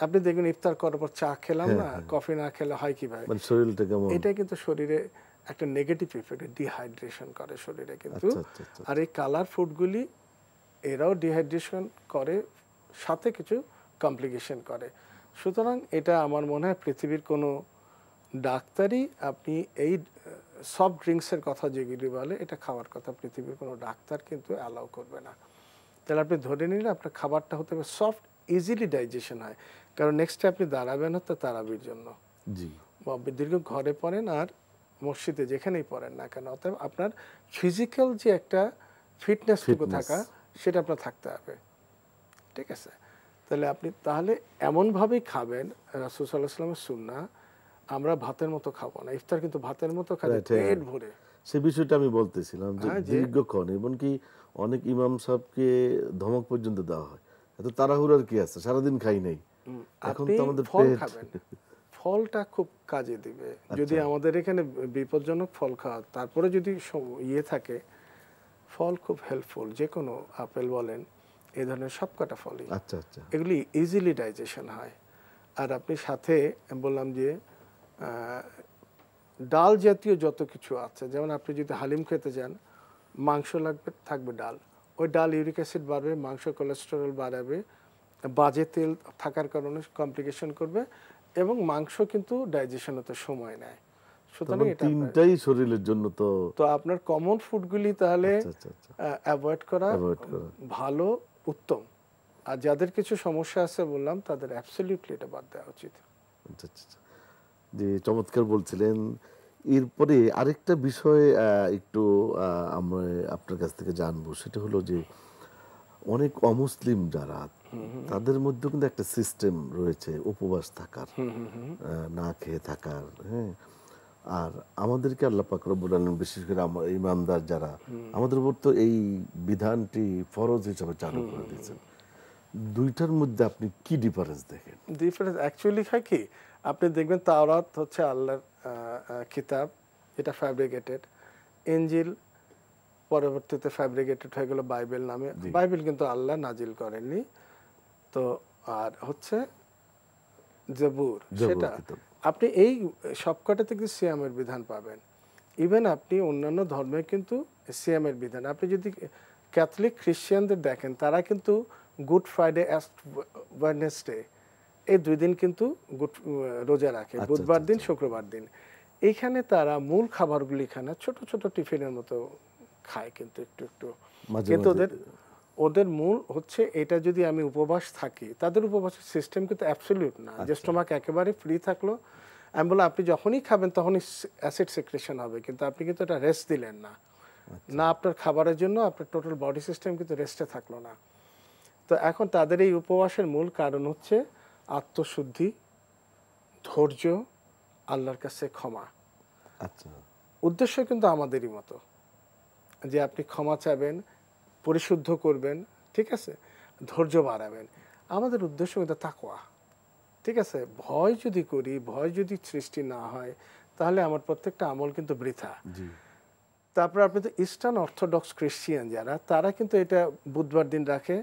আপনি দেখবেন ইফতার করার পর চা খেলাম হ্যাঁ, না হ্যাঁ। কফি না খেলে হয় কিভাবে মানে শরীরটা এটা কিন্তু শরীরে একটা নেগেটিভ ইফেক্ট ডিহাইড্রেশন করে শরীরে কিন্তু আচ্ছা, আচ্ছা, আচ্ছা। আর এই কালার ফুডগুলি এরাও ডিহাইড্রেশন করে সাথে কিছু কমপ্লিকেশন করে সুতরাং এটা আমার মনে হয় পৃথিবীর কোনো ডাক্তারই আপনি এই সফট ড্রিঙ্কসের কথা যেগুলি বলে এটা খাওয়ার কথা পৃথিবীর কোনো ডাক্তার কিন্তু অ্যালাউ করবে না তাহলে আপনি ধরে নিলে আপনার খাবারটা হতে হবে সফট ইজিলি ডাইজেশন হয় কারণ নেক্সটে আপনি দাঁড়াবেন হয়তো তারাবির জন্য জি দীর্ঘ ঘরে পড়েন আর মসজিদে যেখানেই পড়েন না কেন অতএব আপনার ফিজিক্যাল যে একটা ফিটনেসটুকু থাকা সেটা আপনার থাকতে হবে ঠিক আছে তাহলে আপনি তাহলে এমনভাবেই খাবেন রাসুল সাল্লাহ সাল্লামের সুন্না আমরা ভাতের মতো খাবো না ইফতার কিন্তু ভাতের মতো খাবে পেট ভরে সে বিষয়টা আমি বলতেছিলাম হ্যাঁ, যে দীর্ঘক্ষণ এমনকি অনেক ইমাম সাহেবকে ধমক পর্যন্ত দেওয়া হয় এত তাড়াহুড়ার কি আছে সারাদিন খাই নাই এখন তো আমাদের ফল খাবেন ফলটা খুব কাজে দিবে আচ্ছা। যদি আমাদের এখানে বিপজ্জনক ফল খাওয়া তারপরে যদি ইয়ে থাকে ফল খুব হেল্পফুল যে কোনো আপেল বলেন এ ধরনের সবকটা ফলই আচ্ছা আচ্ছা এগুলি ইজিলি ডাইজেশন হয় আর আপনি সাথে বললাম যে ডাল জাতীয় যত কিছু আছে যেমন আপনি যদি হালিম খেতে যান মাংস লাগবে থাকবে ডাল ওই ডাল ইউরিক অ্যাসিড বাড়বে মাংস কোলেস্টেরল বাড়াবে বাজে তেল থাকার কারণে কমপ্লিকেশন করবে এবং মাংস কিন্তু ডাইজেশন হতে সময় নেয় যাদের কিছু সমস্যা আছে বললাম তাদের বাদ দেওয়া উচিত আচ্ছা, আচ্ছা, আচ্ছা। চমৎকার বলছিলেন এরপরে আরেকটা বিষয় একটু আমরা আপনার কাছ থেকে জানবো সেটা হলো যে অনেক অমুসলিম যারা তাদের মধ্যে কিন্তু একটা সিস্টেম রয়েছে উপবাস থাকার না খেয়ে থাকার হ্যাঁ আর আমাদেরকে আল্লাহ পাক রব্বুল আলম বিশেষ করে আমার ইমানদার যারা আমাদের উপর তো এই বিধানটি ফরজ হিসাবে চালু করে দিয়েছেন দুইটার মধ্যে আপনি কি ডিফারেন্স দেখেন ডিফারেন্স অ্যাকচুয়ালি হয় কি আপনি দেখবেন তাওরাত হচ্ছে আল্লাহর কিতাব এটা ফ্যাব্রিকেটেড এঞ্জিল পরবর্তীতে ফ্যাব্রিকেটেড হয়ে গেল বাইবেল নামে বাইবেল কিন্তু আল্লাহ নাজিল করেননি তো আর হচ্ছে জবুর সেটা আপনি এই সবকটা থেকে সিয়ামের বিধান পাবেন ইভেন আপনি অন্যান্য ধর্মে কিন্তু সিয়ামের বিধান আপনি যদি ক্যাথলিক খ্রিশ্চিয়ানদের দেখেন তারা কিন্তু গুড ফ্রাইডে অ্যাস্ট ওয়েডনেসডে এই দুই দিন কিন্তু গুড রোজা রাখে আচ্ছা, বুধবার আচ্ছা, দিন আচ্ছা। শুক্রবার দিন এইখানে তারা মূল খাবারগুলি খায় না ছোট ছোট টিফিনের মতো খায় কিন্তু একটু একটু কিন্তু ওদের ওদের মূল হচ্ছে এটা যদি আমি উপবাস থাকি তাদের উপবাসের সিস্টেম কিন্তু অ্যাবসলিউট না আচ্ছা। যে স্টোমাক একেবারে ফ্রি থাকলো আমি বললাম আপনি যখনই খাবেন তখনই অ্যাসিড সিক্রেশন হবে কিন্তু আপনি কিন্তু এটা রেস্ট দিলেন না আচ্ছা। না আপনার খাবারের জন্য আপনার টোটাল বডি সিস্টেম কিন্তু রেস্টে থাকলো না তো এখন তাদের এই উপবাসের মূল কারণ হচ্ছে আত্মশুদ্ধি ধৈর্য আল্লাহর কাছে ক্ষমা আচ্ছা উদ্দেশ্য কিন্তু আমাদেরই মতো যে আপনি ক্ষমা চাবেন পরিশুদ্ধ করবেন ঠিক আছে ধৈর্য বাড়াবেন আমাদের উদ্দেশ্য কিন্তু তাকোয়া ঠিক আছে ভয় যদি করি ভয় যদি সৃষ্টি না হয় তাহলে আমার প্রত্যেকটা আমল কিন্তু বৃথা তারপর আপনি তো ইস্টার্ন অর্থোডক্স ক্রিশ্চিয়ান যারা তারা কিন্তু এটা বুধবার দিন রাখে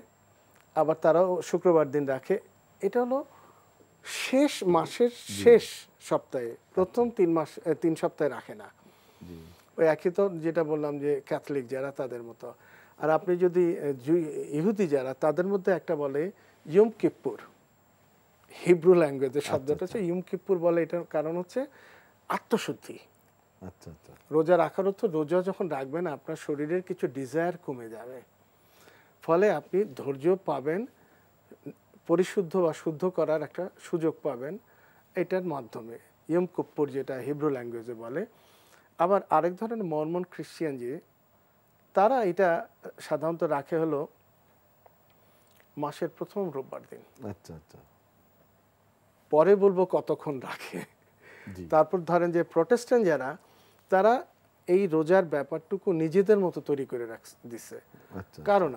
আবার তারাও শুক্রবার দিন রাখে এটা হলো শেষ মাসের শেষ সপ্তাহে প্রথম তিন মাস তিন সপ্তাহে রাখে না ওই একই তো যেটা বললাম যে ক্যাথলিক যারা তাদের মতো আর আপনি যদি ইহুদি যারা তাদের মধ্যে একটা বলে ইয়ম কিপ্পুর হিব্রু ল্যাঙ্গুয়েজে আচ্ছা, শব্দটা আচ্ছা। হচ্ছে ইয়ুম কিপ্পুর বলে এটার কারণ হচ্ছে আত্মশুদ্ধি আচ্ছা, রোজা রাখার অর্থ রোজা যখন রাখবেন আপনার শরীরের কিছু ডিজায়ার কমে যাবে ফলে আপনি ধৈর্য পাবেন পরিশুদ্ধ বা শুদ্ধ করার একটা সুযোগ পাবেন এটার মাধ্যমে ইয়ম কিপ্পুর যেটা হিব্রু ল্যাঙ্গুয়েজে বলে আবার আরেক ধরনের মর্মন খ্রিস্টিয়ান যে তারা এটা সাধারণত রাখে হলো মাসের প্রথম রোববার দিন আচ্ছা আচ্ছা পরে বলবো কতক্ষণ রাখে তারপর ধরেন যে প্রোটেস্ট্যান্ট যারা তারা এই রোজার ব্যাপারটুকু নিজেদের মতো তৈরি করে রাখ দিছে আচ্ছা, আচ্ছা। কারণ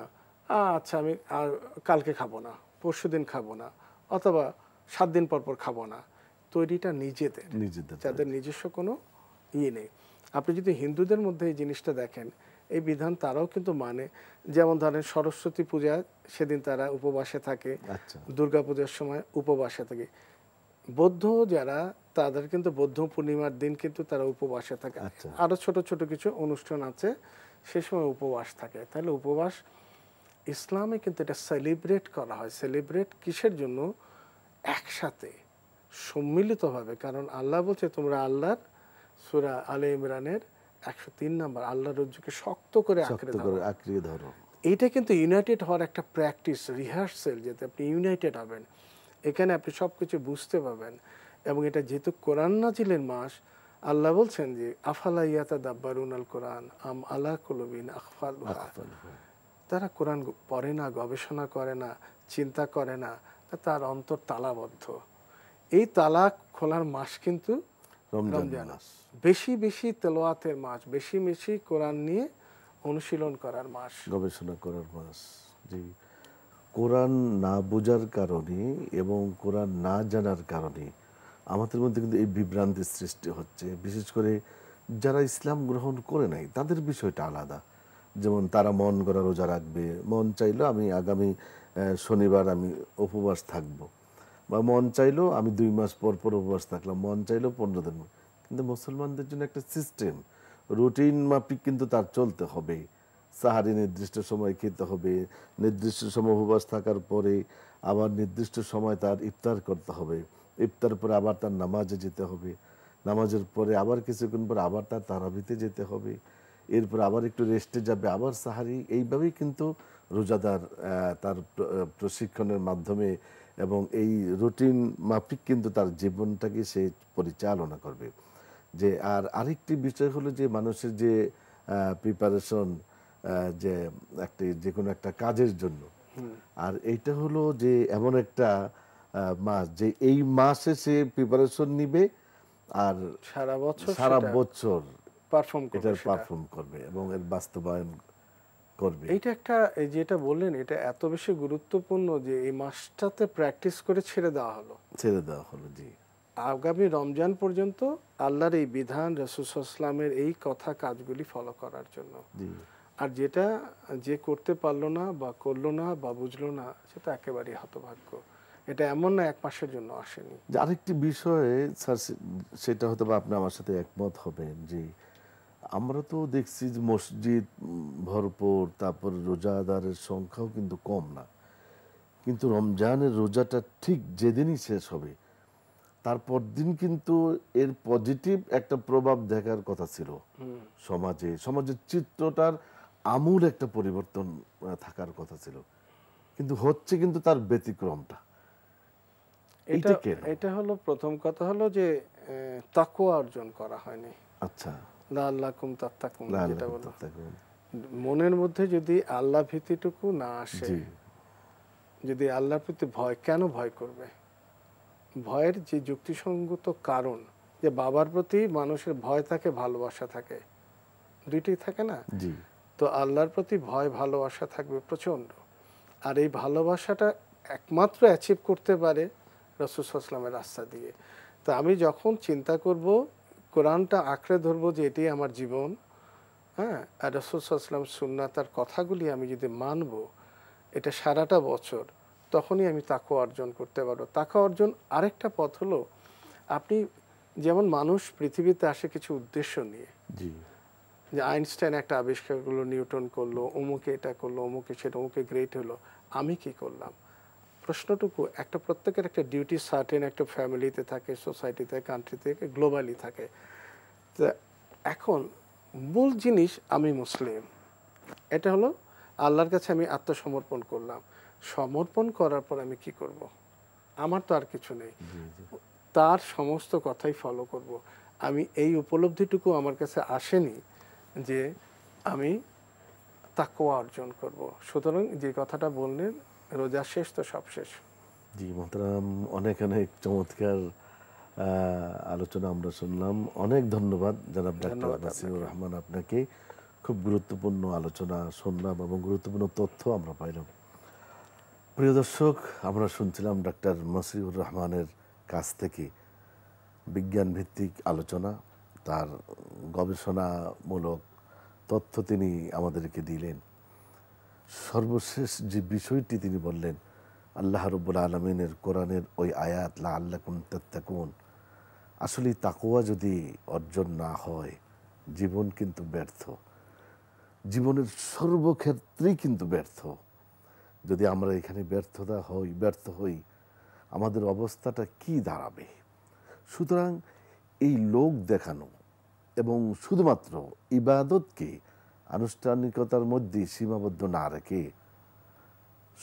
আচ্ছা আমি আর কালকে খাবো না পরশু দিন খাবো না অথবা সাত দিন পর পর খাবো না তৈরিটা নিজেদের নিজেদের যাদের নিজস্ব কোনো ইয়ে নেই আপনি যদি হিন্দুদের মধ্যে এই জিনিসটা দেখেন এই বিধান তারাও কিন্তু মানে যেমন ধরেন সরস্বতী পূজা সেদিন তারা উপবাসে থাকে আচ্ছা। দুর্গা পূজার সময় উপবাসে থাকে বৌদ্ধ যারা তাদের কিন্তু বৌদ্ধ পূর্ণিমার দিন কিন্তু তারা উপবাসে থাকে আচ্ছা। আরও ছোট ছোট কিছু অনুষ্ঠান আছে সে সময় উপবাস থাকে তাহলে উপবাস ইসলামে কিন্তু এটা সেলিব্রেট করা হয় সেলিব্রেট কিসের জন্য একসাথে সম্মিলিতভাবে কারণ আল্লাহ বলছে তোমরা আল্লাহর সুরা আলে ইমরানের একশো তিন নম্বর আল্লাহ রজ্জুকে শক্ত করে আঁকড়ে ধরো এটা কিন্তু ইউনাইটেড হওয়ার একটা প্র্যাকটিস রিহার্সেল যাতে আপনি ইউনাইটেড হবেন এখানে আপনি সব কিছু বুঝতে পাবেন এবং এটা যেহেতু কোরআন ছিলেন মাস আল্লাহ বলছেন যে আফালা দাব্বারুন আল কোরআন আম আলা কুলবিন আখফাল তারা কোরআন পড়ে না গবেষণা করে না চিন্তা করে না তার অন্তর তালাবদ্ধ এই তালা খোলার মাস কিন্তু রমজান মাস বেশি বেশি তেলোয়াতের মাস বেশি বেশি কোরআন নিয়ে অনুশীলন করার মাস গবেষণা করার মাস জি কোরআন না বোঝার কারণে এবং কোরআন না জানার কারণে আমাদের মধ্যে কিন্তু এই বিভ্রান্তির সৃষ্টি হচ্ছে বিশেষ করে যারা ইসলাম গ্রহণ করে নাই তাদের বিষয়টা আলাদা যেমন তারা মন করা রোজা রাখবে মন চাইলো আমি আগামী শনিবার আমি উপবাস থাকবো বা মন চাইলো আমি দুই মাস পর পর উপবাস থাকলাম মন চাইলো পনেরো দিন কিন্তু মুসলমানদের জন্য একটা সিস্টেম রুটিন মাফিক কিন্তু তার চলতে হবে সাহারি নির্দিষ্ট সময় খেতে হবে নির্দিষ্ট সময় উপবাস থাকার পরে আবার নির্দিষ্ট সময় তার ইফতার করতে হবে ইফতার পরে আবার তার নামাজে যেতে হবে নামাজের পরে আবার কিছুক্ষণ পরে আবার তার তারাবিতে যেতে হবে এরপর আবার একটু রেস্টে যাবে আবার সাহারি এইভাবেই কিন্তু রোজাদার তার প্রশিক্ষণের মাধ্যমে এবং এই রুটিন মাফিক কিন্তু তার জীবনটাকে সে পরিচালনা করবে যে আর আরেকটি বিষয় হলো যে মানুষের যে প্রিপারেশন যে একটি যে কোনো একটা কাজের জন্য আর এইটা হলো যে এমন একটা মাস যে এই মাসে সে প্রিপারেশন নিবে আর সারা বছর সারা বছর পারফর্ম পারফর্ম করবে এবং এর বাস্তবায়ন করবে এটা একটা যেটা বললেন এটা এত বেশি গুরুত্বপূর্ণ যে এই মাসটাতে প্র্যাকটিস করে ছেড়ে দেওয়া হলো ছেড়ে দেওয়া হলো জি আগামী রমজান পর্যন্ত আল্লাহর এই বিধান রসুলামের এই কথা কাজগুলি ফলো করার জন্য আর যেটা যে করতে পারলো না বা করলো না বা বুঝলো না সেটা একেবারেই হতভাগ্য এটা এমন না এক মাসের জন্য আসেনি আরেকটি বিষয়ে স্যার সেটা হয়তো আপনি আমার সাথে একমত হবেন যে আমরা তো দেখছি যে মসজিদ ভরপুর তারপর রোজাদারের সংখ্যাও কিন্তু কম না কিন্তু রমজানের রোজাটা ঠিক যেদিনই শেষ হবে তারপর দিন কিন্তু এর পজিটিভ একটা প্রভাব দেখার কথা ছিল সমাজে সমাজের চিত্রটার আমূল একটা পরিবর্তন থাকার কথা ছিল কিন্তু হচ্ছে কিন্তু তার ব্যতিক্রমটা এটা এটা হলো প্রথম কথা হলো যে তাকুয়া অর্জন করা হয়নি আচ্ছা লাল্লাকুম তাত্তাকুম যেটা বলো মনের মধ্যে যদি আল্লাহ ভীতিটুকু না আসে যদি আল্লাহর প্রতি ভয় কেন ভয় করবে ভয়ের যে যুক্তিসঙ্গত কারণ যে বাবার প্রতি মানুষের ভয় থাকে ভালোবাসা থাকে দুইটি থাকে না তো আল্লাহর প্রতি ভয় ভালোবাসা থাকবে প্রচন্ড আর এই ভালোবাসাটা একমাত্র অ্যাচিভ করতে পারে আসলামের রাস্তা দিয়ে তো আমি যখন চিন্তা করব কোরআনটা আঁকড়ে ধরবো যে এটাই আমার জীবন হ্যাঁ আর রসুলসাল্লাম সুন্না তার কথাগুলি আমি যদি মানব এটা সারাটা বছর তখনই আমি তাকে অর্জন করতে পারবো তাকে অর্জন আরেকটা পথ হলো আপনি যেমন মানুষ পৃথিবীতে আসে কিছু উদ্দেশ্য নিয়ে যে আইনস্টাইন একটা আবিষ্কার করলো নিউটন করলো অমুকে এটা করলো অমুকে সেটা অমুকে গ্রেট হলো আমি কি করলাম প্রশ্নটুকু একটা প্রত্যেকের একটা ডিউটি সার্টেন একটা ফ্যামিলিতে থাকে সোসাইটিতে কান্ট্রিতে গ্লোবালি থাকে তো এখন মূল জিনিস আমি মুসলিম এটা হলো আল্লাহর কাছে আমি আত্মসমর্পণ করলাম সমর্পণ করার পর আমি কি করব। আমার তো আর কিছু নেই তার সমস্ত কথাই ফলো করব। আমি এই উপলব্ধিটুকু আমার কাছে আসেনি যে আমি তাকোয়া অর্জন করব। সুতরাং যে কথাটা বললেন রোজা শেষ তো সব শেষ জি মহতারাম অনেক অনেক চমৎকার আলোচনা আমরা শুনলাম অনেক ধন্যবাদ জনাব ডাক্তার নাসিরুর রহমান আপনাকে খুব গুরুত্বপূর্ণ আলোচনা শুনলাম এবং গুরুত্বপূর্ণ তথ্য আমরা পাইলাম প্রিয় দর্শক আমরা শুনছিলাম ডাক্তার নাসিরুর রহমানের কাছ থেকে বিজ্ঞান ভিত্তিক আলোচনা তার গবেষণামূলক তথ্য তিনি আমাদেরকে দিলেন সর্বশেষ যে বিষয়টি তিনি বললেন আল্লাহ রব্বুল আলমিনের কোরআনের ওই আয়াত লা আল্লাহ কুমতাত্তাকুন আসলে তাকোয়া যদি অর্জন না হয় জীবন কিন্তু ব্যর্থ জীবনের সর্বক্ষেত্রেই কিন্তু ব্যর্থ যদি আমরা এখানে ব্যর্থতা হই ব্যর্থ হই আমাদের অবস্থাটা কি দাঁড়াবে সুতরাং এই লোক দেখানো এবং শুধুমাত্র ইবাদতকে আনুষ্ঠানিকতার মধ্যে সীমাবদ্ধ না রেখে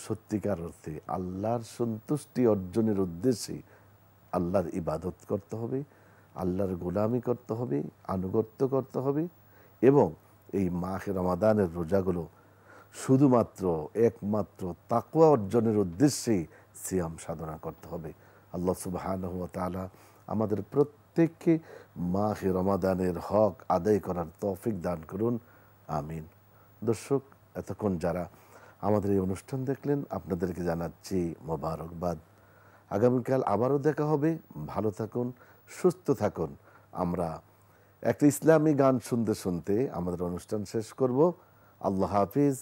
সত্যিকার অর্থে আল্লাহর সন্তুষ্টি অর্জনের উদ্দেশ্যে আল্লাহর ইবাদত করতে হবে আল্লাহর গোলামি করতে হবে আনুগত্য করতে হবে এবং এই মাকে রমাদানের রোজাগুলো শুধুমাত্র একমাত্র তাকুয়া অর্জনের উদ্দেশ্যে সিয়াম সাধনা করতে হবে আল্লাহ সুবাহান তালা আমাদের প্রত্যেককে মাকে রমাদানের হক আদায় করার তৌফিক দান করুন আমিন দর্শক এতক্ষণ যারা আমাদের এই অনুষ্ঠান দেখলেন আপনাদেরকে জানাচ্ছি মোবারকবাদ আগামীকাল আবারও দেখা হবে ভালো থাকুন সুস্থ থাকুন আমরা একটা ইসলামী গান শুনতে শুনতে আমাদের অনুষ্ঠান শেষ করব আল্লাহ হাফিজ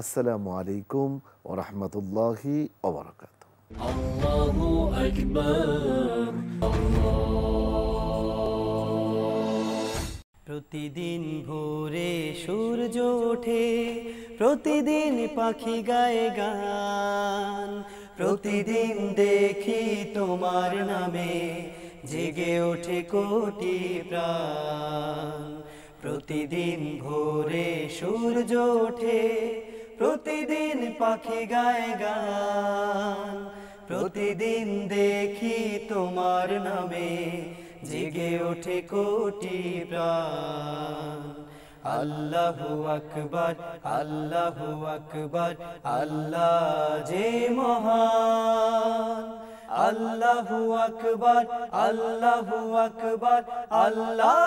আসসালামু আলাইকুম ও রহমতুল্লাহি ওবরাকাত الله أكبر প্রতিদিন ভোরে সূর্য ওঠে প্রতিদিন পাখি গায়ে গান প্রতিদিন দেখি তোমার নামে জেগে ওঠে কোটি প্রাণ প্রতিদিন ভোরে সূর্য ওঠে প্রতিদিন পাখি গায়ে গান প্রতিদিন দেখি তোমার নামে জেগে ওঠে কোটি প্রাণ আল্লাহু আকবার আল্লাহু আকবার আল্লাহ যে মহান আল্লাহু আকবার আল্লাহু আকবার আল্লাহ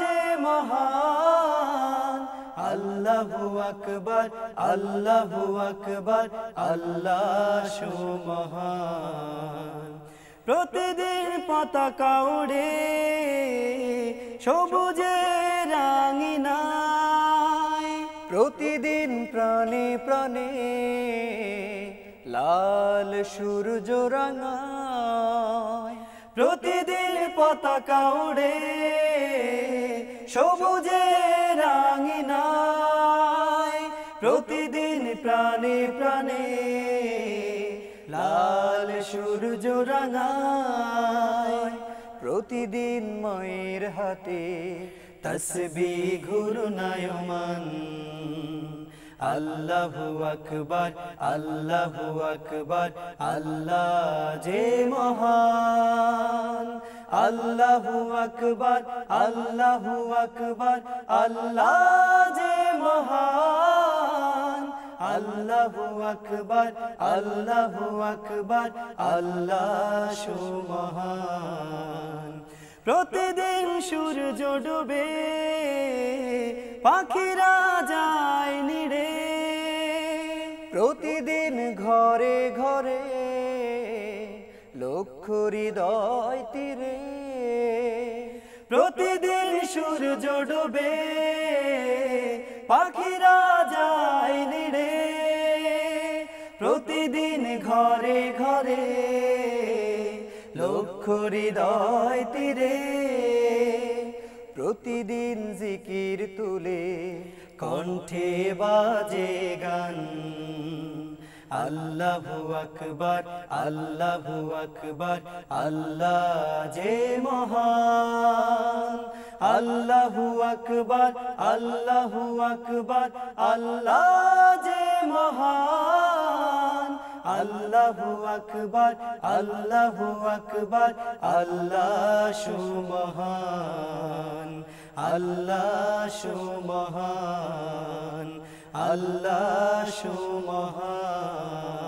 যে মহান আল্লাহু আকবার আল্লাহু আকবার আল্লাহ সুমহান প্রতিদিন পতাকা উড়ে সবুজে নাই প্রতিদিন প্রাণে প্রাণে লাল সূর্য রাঙায় প্রতিদিন পতাকা উড়ে সবুজে নাই প্রতিদিন প্রাণে প্রাণে লাল সূর্য রাঙায় প্রতিদিন ময়ের হাতে তসবি ঘুরনায়মান আল্লাহু আকবার আল্লাহু আকবার আল্লাহ যে মহান আল্লাহু আকবার আল্লাহু আকবার আল্লাহ যে মহান আল্লাহু আকবার আল্লাহু আকবার আল্লাহ সুমহান প্রতিদিন সূর্য ডুবে পাখিরা যায় নিড়ে প্রতিদিন ঘরে ঘরে লক্ষ হৃদয় তীরে প্রতিদিন সূর্য ডুবে পাখিরা যায় নিড়ে প্রতিদিন ঘরে ঘরে লক্ষ হৃদয় তীরে প্রতিদিন জিকির তুলে কণ্ঠে বাজে গান আল্লাহ আকবার আল্লাহ আকবার আল্লাহ যে মহান আল্লাহ আকবার আল্লাহ আকবার আল্লাহ যে মহান আল্লাহ আকবার আল্লাহ আকবার আল্লাহ সুমহান আল্লাহ সুমহান আল্লাহ সুমহান